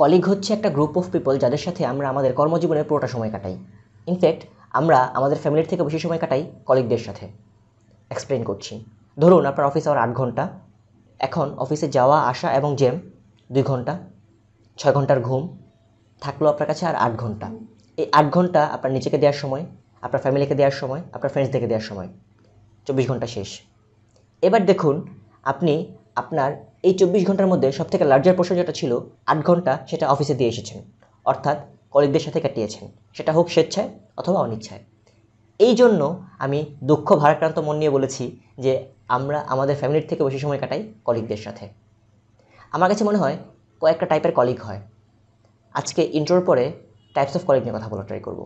Colleague হচ্ছে একটা group of people যাদের সাথে আমরা আমাদের কর্মজীবনের পুরোটা সময় কাটাই ইনফ্যাক্ট আমরা আমাদের ফ্যামিলির থেকে বেশি সময় কাটাই কলিগদের সাথে এক্সপ্লেন করছি ধরুন আপনার অফিস আওয়ার আট ঘন্টা এখন অফিসে যাওয়া আসা এবং জেম দুই ঘন্টা ছয় ঘন্টার ঘুম থাকলো আপনার কাছে আর আট ঘন্টা এই আট ঘন্টা আপনার নিজেকে দেওয়ার সময় আপনার ফ্যামিলিকে দেওয়ার সময় আপনার ফ্রেন্ডসদেরকে দেওয়ার সময় চব্বিশ ঘন্টা শেষ এবার দেখুন আপনি আপনার এই চব্বিশ ঘন্টার মধ্যে সবথেকে লার্জার পোর্শন যেটা ছিল আট ঘন্টা সেটা অফিসে দিয়ে এসেছেন অর্থাৎ কলিগদের সাথে কাটিয়েছেন সেটা হোক স্বেচ্ছায় অথবা অনিচ্ছায় এই জন্য আমি দুঃখ ভারাক্রান্ত মন নিয়ে বলেছি যে আমরা আমাদের ফ্যামিলির থেকে বেশি সময় কাটাই কলিগদের সাথে আমার কাছে মনে হয় কয়েকটা টাইপের কলিগ হয় আজকে ইন্ট্রোর পরে টাইপস অফ কলিগ নিয়ে কথা বলা ট্রাই করবো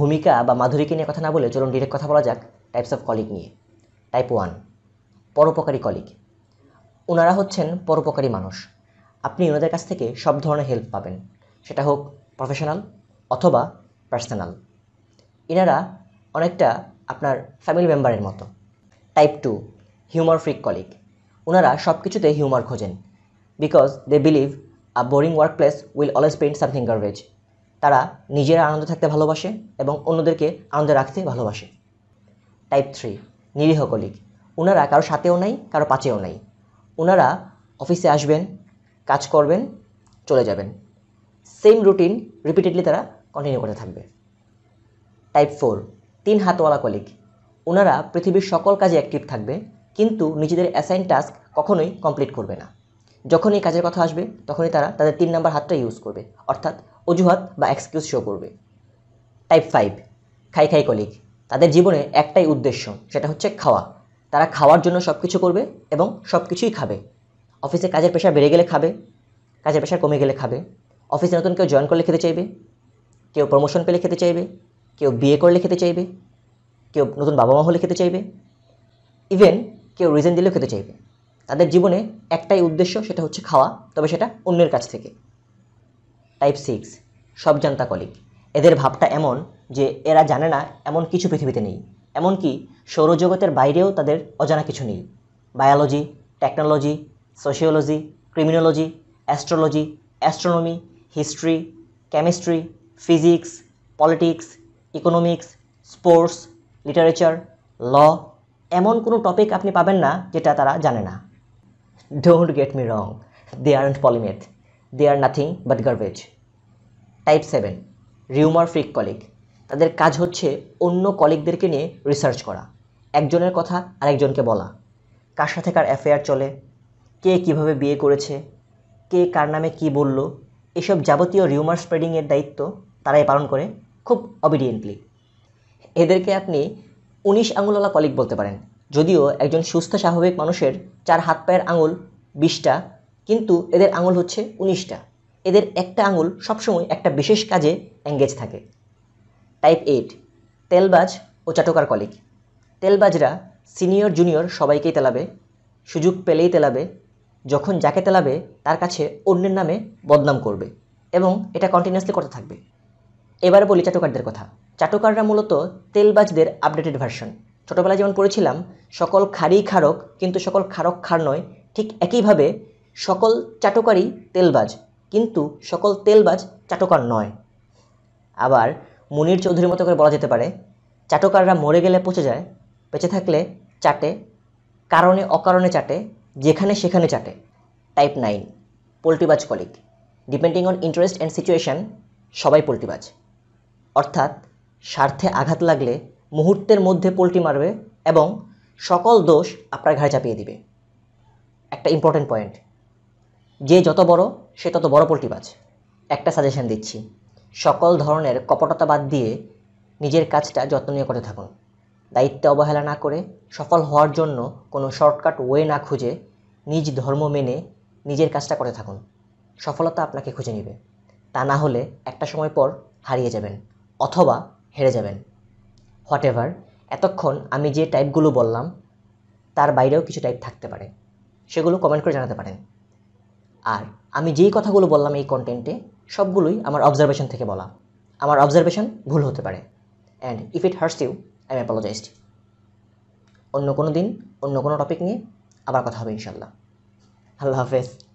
ভূমিকা বা মাধুরীকে নিয়ে কথা না বলে চলুন ডিরেক্ট কথা বলা যাক টাইপস অফ কলিগ নিয়ে টাইপ ওয়ান পরোপকারী কলিগ ওনারা হচ্ছেন পরোপকারী মানুষ আপনি ওনাদের কাছ থেকে সব ধরনের হেল্প পাবেন সেটা হোক প্রফেশনাল অথবা পার্সোনাল এনারা অনেকটা আপনার ফ্যামিলি মেম্বারের মতো type two humour freak colleague ওনারা সব কিছুতে হিউমার খোঁজেন because they believe a boring work place will always paint something garbage তারা নিজেরা আনন্দ থাকতে ভালোবাসে এবং অন্যদেরকে আনন্দে রাখতে ভালোবাসে টাইপ থ্রি নিরীহ কলিগ ওনারা কারো সাথেও নাই কারো পাচেও নাই ওনারা অফিসে আসবেন কাজ করবেন চলে যাবেন সেম রুটিন রিপিটেডলি তারা কন্টিনিউ করে থাকবে টাইপ ফোর তিন হাতওয়ালা কলিগ ওনারা পৃথিবীর সকল কাজে অ্যাক্টিভ থাকবে কিন্তু নিজেদের অ্যাসাইন টাস্ক কখনোই কমপ্লিট করবে না যখন এই কাজের কথা আসবে তখনই তারা তাদের তিন নাম্বার হাতটা ইউজ করবে অর্থাৎ অজুহাত বা এক্সকিউজ শো করবে টাইপ ফাইভ খাই খাই কলিগ তাদের জীবনে একটাই উদ্দেশ্য সেটা হচ্ছে খাওয়া তারা খাওয়ার জন্য সব কিছু করবে এবং সব কিছুই খাবে অফিসে কাজের পেশা বেড়ে গেলে খাবে কাজের পেশা কমে গেলে খাবে অফিসে নতুন কেউ জয়েন করলে খেতে চাইবে কেউ প্রমোশন পেলে খেতে চাইবে কেউ বিয়ে করলে খেতে চাইবে কেউ নতুন বাবা মা হলে খেতে চাইবে ইভেন কেউ রিজন দিলেও খেতে চাইবে তাদের জীবনে একটাই উদ্দেশ্য সেটা হচ্ছে খাওয়া তবে সেটা অন্যের কাছ থেকে টাইপ সিক্স সব জানতা কলিক এদের ভাবটা এমন যে এরা জানে না এমন কিছু পৃথিবীতে নেই এমনকি সৌরজগতের বাইরেও তাদের অজানা কিছু নেই biology technology sociology criminology astrology astronomy history chemistry physics politics economics sports literature law এমন কোনো টপিক আপনি পাবেন না যেটা তারা জানে না Don't get me wrong, they aren't polymath. They are nothing but garbage. Type seven rumour freak colleague তাদের কাজ হচ্ছে অন্য কলিগদেরকে নিয়ে রিসার্চ করা একজনের কথা আরেকজনকে বলা কার সাথে কার অ্যাফেয়ার চলে কে কিভাবে বিয়ে করেছে কে কার নামে কি বলল এসব যাবতীয় রিউমার স্প্রেডিংয়ের দায়িত্ব তারাই পালন করে খুব অবিডিয়েন্টলি এদেরকে আপনি উনিশ আঙুলওয়ালা কলিগ বলতে পারেন যদিও একজন সুস্থ স্বাভাবিক মানুষের চার হাত পায়ের আঙুল বিশটা কিন্তু এদের আঙুল হচ্ছে উনিশটা এদের একটা আঙুল সবসময় একটা বিশেষ কাজে এঙ্গেজ থাকে টাইপ এইট তেলবাজ ও চাটকার কলিক তেলবাজরা সিনিয়র জুনিয়র সবাইকেই তেলাবে সুযোগ পেলেই তেলাবে যখন যাকে তেলাবে তার কাছে অন্যের নামে বদনাম করবে এবং এটা কন্টিনিউয়াসলি করতে থাকবে এবার বলি চাটকারদের কথা চাটকাররা মূলত তেলবাজদের আপডেটেড ভার্সন ছোটোবেলায় যেমন পড়েছিলাম সকল খারি খারক কিন্তু সকল খারক খার নয় ঠিক একইভাবে সকল চাটকারই তেলবাজ কিন্তু সকল তেলবাজ চাটকার নয় আবার মুনির চৌধুরীর মতো করে বলা যেতে পারে চাটকাররা মরে গেলে পচে যায় বেঁচে থাকলে চাটে কারণে অকারণে চাটে যেখানে সেখানে চাটে টাইপ নাইন পোলট্রিবাজ colleague depending on interest and situation সবাই পোলট্রিবাজ অর্থাৎ স্বার্থে আঘাত লাগলে মুহূর্তের মধ্যে পোলটি মারবে এবং সকল দোষ আপনার ঘাড়ে চাপিয়ে দিবে একটা ইম্পর্টেন্ট পয়েন্ট যে যত বড় সে তত বড় পাচ্ছে একটা সাজেশন দিচ্ছি সকল ধরনের কপটতা বাদ দিয়ে নিজের কাজটা যত্ন নিয়ে করে থাকুন দায়িত্বে অবহেলা না করে সফল হওয়ার জন্য কোনো শর্টকাট ওয়ে না খুঁজে নিজ ধর্ম মেনে নিজের কাজটা করে থাকুন সফলতা আপনাকে খুঁজে নেবে তা না হলে একটা সময় পর হারিয়ে যাবেন অথবা হেরে যাবেন হোয়াট এভার এতক্ষণ আমি যে টাইপগুলো বললাম তার বাইরেও কিছু টাইপ থাকতে পারে সেগুলো কমেন্ট করে জানাতে পারেন আর আমি যেই কথাগুলো বললাম এই কন্টেন্টে সবগুলোই আমার অবজারভেশন থেকে বলা আমার অবজারভেশন ভুল হতে পারে and if it hurts you I am apologized অন্য কোনো দিন অন্য কোনো টপিক নিয়ে আবার কথা হবে ইনশাল্লাহ আল্লাহ হাফেজ